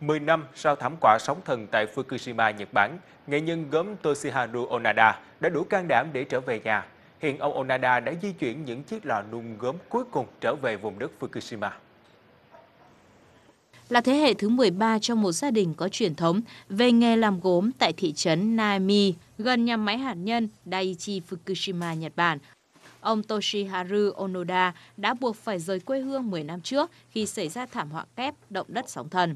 10 năm sau thảm họa sóng thần tại Fukushima, Nhật Bản, nghệ nhân gốm Toshiharu Onada đã đủ can đảm để trở về nhà. Hiện ông Onada đã di chuyển những chiếc lò nung gốm cuối cùng trở về vùng đất Fukushima. Là thế hệ thứ 13 trong một gia đình có truyền thống về nghề làm gốm tại thị trấn Naimi, gần nhà máy hạt nhân Daiichi Fukushima, Nhật Bản ông Toshiharu Onoda đã buộc phải rời quê hương 10 năm trước khi xảy ra thảm họa kép động đất sóng thần.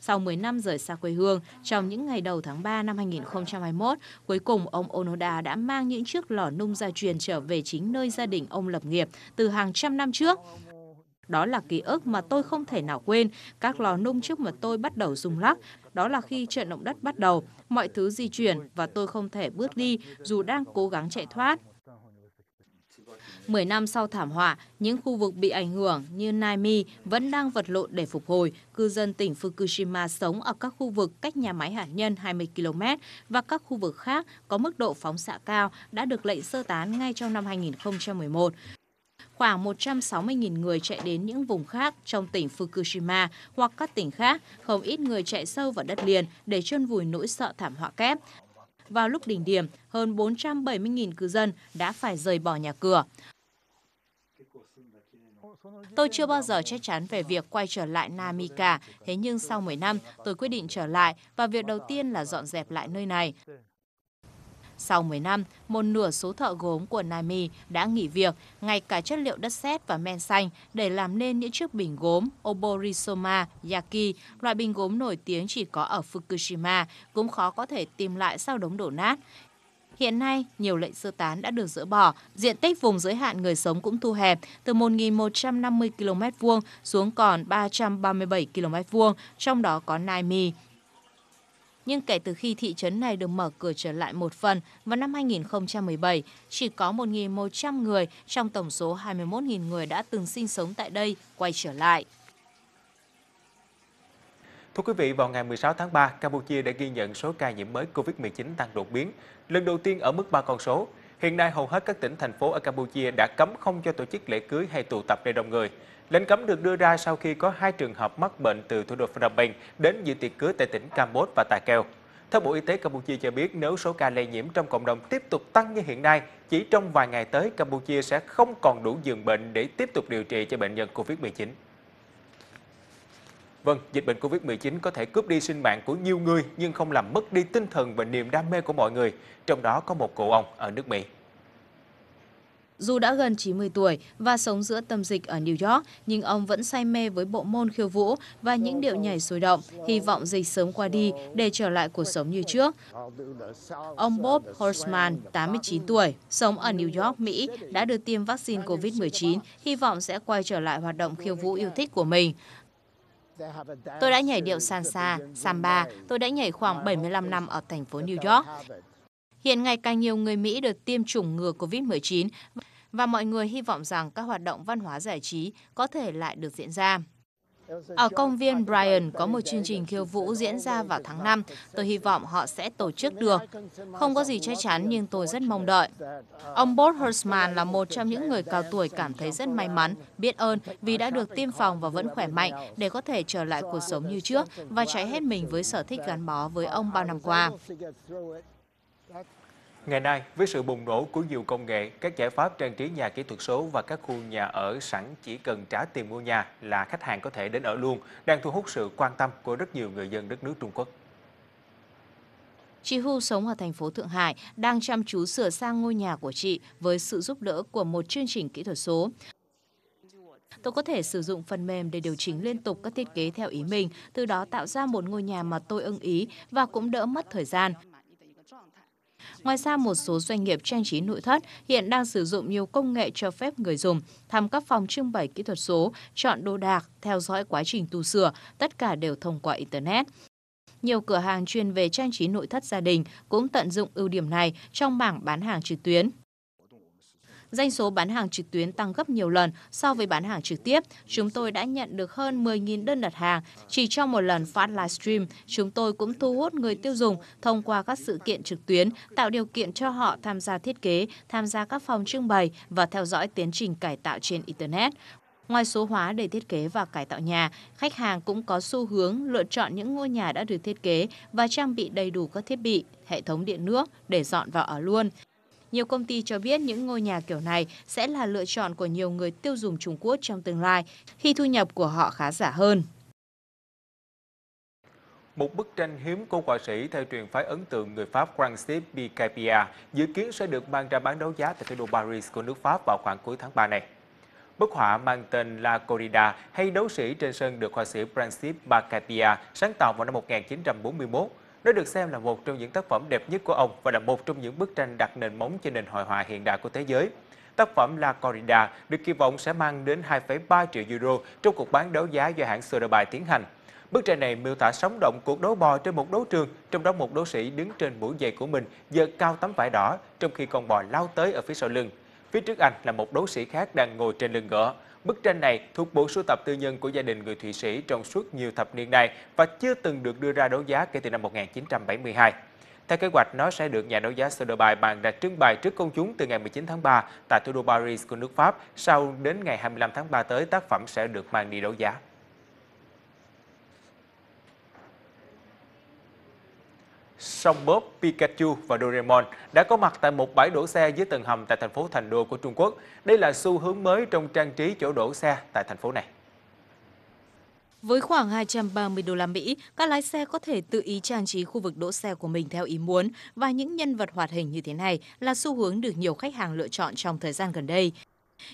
Sau 10 năm rời xa quê hương, trong những ngày đầu tháng 3 năm 2021, cuối cùng ông Onoda đã mang những chiếc lò nung gia truyền trở về chính nơi gia đình ông lập nghiệp từ hàng trăm năm trước. Đó là ký ức mà tôi không thể nào quên. Các lò nung trước mặt tôi bắt đầu rung lắc. Đó là khi trận động đất bắt đầu, mọi thứ di chuyển và tôi không thể bước đi dù đang cố gắng chạy thoát. 10 năm sau thảm họa, những khu vực bị ảnh hưởng như Naimi vẫn đang vật lộn để phục hồi. Cư dân tỉnh Fukushima sống ở các khu vực cách nhà máy hạt nhân 20 km và các khu vực khác có mức độ phóng xạ cao đã được lệnh sơ tán ngay trong năm 2011 khoảng 160.000 người chạy đến những vùng khác trong tỉnh Fukushima hoặc các tỉnh khác, không ít người chạy sâu vào đất liền để chôn vùi nỗi sợ thảm họa kép. Vào lúc đỉnh điểm, hơn 470.000 cư dân đã phải rời bỏ nhà cửa. Tôi chưa bao giờ chắc chắn về việc quay trở lại Namika. thế nhưng sau 10 năm, tôi quyết định trở lại và việc đầu tiên là dọn dẹp lại nơi này. Sau 10 năm, một nửa số thợ gốm của Nami đã nghỉ việc, ngay cả chất liệu đất sét và men xanh để làm nên những chiếc bình gốm Oborisoma Yaki, loại bình gốm nổi tiếng chỉ có ở Fukushima, cũng khó có thể tìm lại sau đống đổ nát. Hiện nay, nhiều lệnh sơ tán đã được dỡ bỏ, diện tích vùng giới hạn người sống cũng thu hẹp từ 1.150 km vuông xuống còn 337 km vuông, trong đó có Naimi. Nhưng kể từ khi thị trấn này được mở cửa trở lại một phần vào năm 2017, chỉ có 1.100 người trong tổng số 21.000 người đã từng sinh sống tại đây quay trở lại. Thưa quý vị, vào ngày 16 tháng 3, Campuchia đã ghi nhận số ca nhiễm mới COVID-19 tăng đột biến, lần đầu tiên ở mức 3 con số. Hiện nay, hầu hết các tỉnh, thành phố ở Campuchia đã cấm không cho tổ chức lễ cưới hay tụ tập nơi đông người. Lệnh cấm được đưa ra sau khi có hai trường hợp mắc bệnh từ thủ đô Phnom Penh đến dự tiệc cưới tại tỉnh Campuchia và Tà Keo. Theo Bộ Y tế Campuchia cho biết, nếu số ca lây nhiễm trong cộng đồng tiếp tục tăng như hiện nay, chỉ trong vài ngày tới, Campuchia sẽ không còn đủ giường bệnh để tiếp tục điều trị cho bệnh nhân COVID-19. Vâng, dịch bệnh Covid-19 có thể cướp đi sinh mạng của nhiều người nhưng không làm mất đi tinh thần và niềm đam mê của mọi người, trong đó có một cụ ông ở nước Mỹ. Dù đã gần 90 tuổi và sống giữa tâm dịch ở New York, nhưng ông vẫn say mê với bộ môn khiêu vũ và những điệu nhảy sôi động, hy vọng dịch sớm qua đi để trở lại cuộc sống như trước. Ông Bob Horseman, 89 tuổi, sống ở New York, Mỹ, đã được tiêm vaccine COVID-19, hy vọng sẽ quay trở lại hoạt động khiêu vũ yêu thích của mình. Tôi đã nhảy điệu salsa, samba, tôi đã nhảy khoảng 75 năm ở thành phố New York. Hiện ngày càng nhiều người Mỹ được tiêm chủng ngừa COVID-19 và mọi người hy vọng rằng các hoạt động văn hóa giải trí có thể lại được diễn ra. Ở công viên Bryan có một chương trình khiêu vũ diễn ra vào tháng 5. Tôi hy vọng họ sẽ tổ chức được. Không có gì chắc chắn nhưng tôi rất mong đợi. Ông Bob Horstman là một trong những người cao tuổi cảm thấy rất may mắn, biết ơn vì đã được tiêm phòng và vẫn khỏe mạnh để có thể trở lại cuộc sống như trước và cháy hết mình với sở thích gắn bó với ông bao năm qua. Ngày nay, với sự bùng nổ của nhiều công nghệ, các giải pháp trang trí nhà kỹ thuật số và các khu nhà ở sẵn chỉ cần trả tiền mua nhà là khách hàng có thể đến ở luôn, đang thu hút sự quan tâm của rất nhiều người dân đất nước Trung Quốc. Chị Hu sống ở thành phố Thượng Hải đang chăm chú sửa sang ngôi nhà của chị với sự giúp đỡ của một chương trình kỹ thuật số. Tôi có thể sử dụng phần mềm để điều chỉnh liên tục các thiết kế theo ý mình, từ đó tạo ra một ngôi nhà mà tôi ưng ý và cũng đỡ mất thời gian. Ngoài ra, một số doanh nghiệp trang trí nội thất hiện đang sử dụng nhiều công nghệ cho phép người dùng thăm các phòng trưng bày kỹ thuật số, chọn đồ đạc, theo dõi quá trình tu sửa, tất cả đều thông qua Internet. Nhiều cửa hàng chuyên về trang trí nội thất gia đình cũng tận dụng ưu điểm này trong bảng bán hàng trực tuyến Doanh số bán hàng trực tuyến tăng gấp nhiều lần so với bán hàng trực tiếp. Chúng tôi đã nhận được hơn 10.000 đơn đặt hàng. Chỉ trong một lần phát livestream, chúng tôi cũng thu hút người tiêu dùng thông qua các sự kiện trực tuyến, tạo điều kiện cho họ tham gia thiết kế, tham gia các phòng trưng bày và theo dõi tiến trình cải tạo trên Internet. Ngoài số hóa để thiết kế và cải tạo nhà, khách hàng cũng có xu hướng lựa chọn những ngôi nhà đã được thiết kế và trang bị đầy đủ các thiết bị, hệ thống điện nước để dọn vào ở luôn. Nhiều công ty cho biết những ngôi nhà kiểu này sẽ là lựa chọn của nhiều người tiêu dùng Trung Quốc trong tương lai khi thu nhập của họ khá giả hơn. Một bức tranh hiếm của họa sĩ theo truyền phái ấn tượng người Pháp Francis Picapia dự kiến sẽ được mang ra bán đấu giá tại thủ đô Paris của nước Pháp vào khoảng cuối tháng 3 này. Bức họa mang tên La Corrida hay đấu sĩ trên sân được họa sĩ Francis Picapia sáng tạo vào năm 1941 nó được xem là một trong những tác phẩm đẹp nhất của ông và là một trong những bức tranh đặt nền móng cho nền hội họa hiện đại của thế giới. Tác phẩm La Corrida được kỳ vọng sẽ mang đến 2,3 triệu euro trong cuộc bán đấu giá do hãng Sotheby tiến hành. Bức tranh này miêu tả sống động cuộc đấu bò trên một đấu trường, trong đó một đấu sĩ đứng trên mũi giày của mình giơ cao tấm vải đỏ, trong khi con bò lao tới ở phía sau lưng. Phía trước anh là một đấu sĩ khác đang ngồi trên lưng ngựa. Bức tranh này thuộc bộ sưu tập tư nhân của gia đình người Thụy Sĩ trong suốt nhiều thập niên nay và chưa từng được đưa ra đấu giá kể từ năm 1972. Theo kế hoạch, nó sẽ được nhà đấu giá Soderby bàn đặt trưng bày trước công chúng từ ngày 19 tháng 3 tại thủ đô Paris của nước Pháp. Sau đến ngày 25 tháng 3 tới, tác phẩm sẽ được mang đi đấu giá. Song Bob, Pikachu và Doraemon đã có mặt tại một bãi đổ xe dưới tầng hầm tại thành phố Thành Đô của Trung Quốc. Đây là xu hướng mới trong trang trí chỗ đổ xe tại thành phố này. Với khoảng 230 đô la Mỹ, các lái xe có thể tự ý trang trí khu vực đỗ xe của mình theo ý muốn và những nhân vật hoạt hình như thế này là xu hướng được nhiều khách hàng lựa chọn trong thời gian gần đây.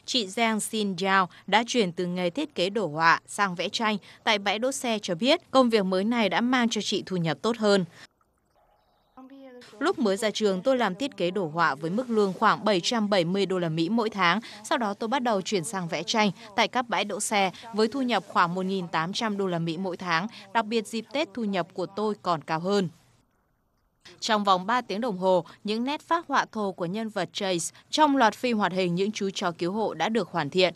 Chị Giang Xin Jiao đã chuyển từ nghề thiết kế đồ họa sang vẽ tranh tại bãi đỗ xe cho biết công việc mới này đã mang cho chị thu nhập tốt hơn. Lúc mới ra trường, tôi làm thiết kế đồ họa với mức lương khoảng 770 đô la Mỹ mỗi tháng. Sau đó tôi bắt đầu chuyển sang vẽ tranh tại các bãi đỗ xe với thu nhập khoảng 1.800 đô la Mỹ mỗi tháng. Đặc biệt dịp Tết thu nhập của tôi còn cao hơn. Trong vòng 3 tiếng đồng hồ, những nét phác họa thô của nhân vật Chase trong loạt phim hoạt hình Những chú chó cứu hộ đã được hoàn thiện.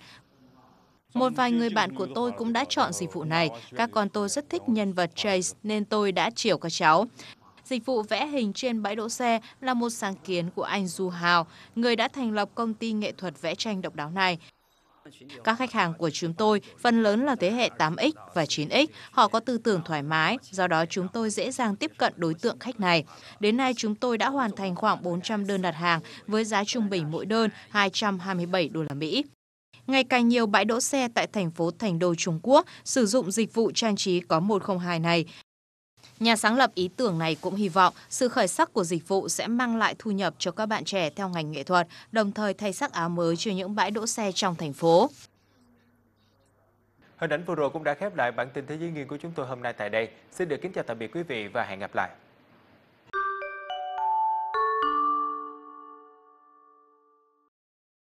Một vài người bạn của tôi cũng đã chọn dịch vụ này. Các con tôi rất thích nhân vật Chase nên tôi đã chiều các cháu. Dịch vụ vẽ hình trên bãi đỗ xe là một sáng kiến của anh Du Hào, người đã thành lập công ty nghệ thuật vẽ tranh độc đáo này. Các khách hàng của chúng tôi phần lớn là thế hệ 8X và 9X, họ có tư tưởng thoải mái, do đó chúng tôi dễ dàng tiếp cận đối tượng khách này. Đến nay chúng tôi đã hoàn thành khoảng 400 đơn đặt hàng với giá trung bình mỗi đơn 227 đô la Mỹ. Ngày càng nhiều bãi đỗ xe tại thành phố Thành Đô Trung Quốc sử dụng dịch vụ trang trí có 102 này Nhà sáng lập ý tưởng này cũng hy vọng sự khởi sắc của dịch vụ sẽ mang lại thu nhập cho các bạn trẻ theo ngành nghệ thuật, đồng thời thay sắc áo mới cho những bãi đỗ xe trong thành phố. Hình ảnh vừa rồi cũng đã khép lại bản tin thế giới nghiên của chúng tôi hôm nay tại đây. Xin được kính chào tạm biệt quý vị và hẹn gặp lại.